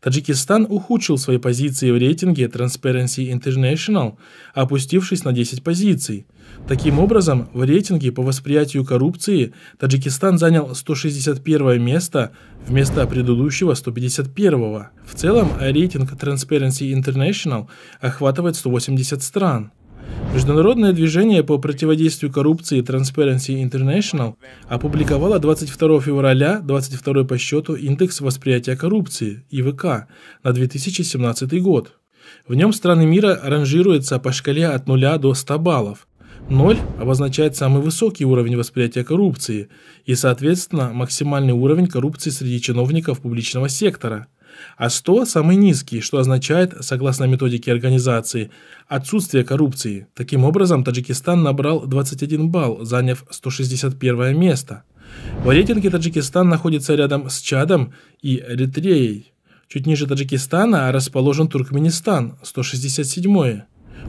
Таджикистан ухудшил свои позиции в рейтинге Transparency International, опустившись на 10 позиций. Таким образом, в рейтинге по восприятию коррупции Таджикистан занял 161 место вместо предыдущего 151. -го. В целом, рейтинг Transparency International охватывает 180 стран. Международное движение по противодействию коррупции Transparency International опубликовало 22 февраля 22 по счету индекс восприятия коррупции ИВК на 2017 год. В нем страны мира ранжируются по шкале от 0 до 100 баллов. 0 обозначает самый высокий уровень восприятия коррупции и, соответственно, максимальный уровень коррупции среди чиновников публичного сектора – а 100 – самый низкий, что означает, согласно методике организации, отсутствие коррупции. Таким образом, Таджикистан набрал 21 балл, заняв 161 место. В рейтинге Таджикистан находится рядом с Чадом и Эритреей. Чуть ниже Таджикистана расположен Туркменистан – 167 е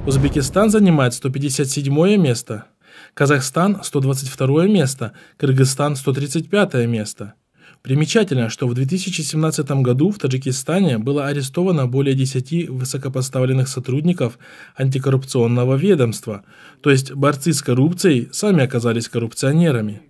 Узбекистан занимает 157 место. Казахстан – 122 место, Кыргызстан – 135 место – Примечательно, что в 2017 году в Таджикистане было арестовано более 10 высокопоставленных сотрудников антикоррупционного ведомства, то есть борцы с коррупцией сами оказались коррупционерами.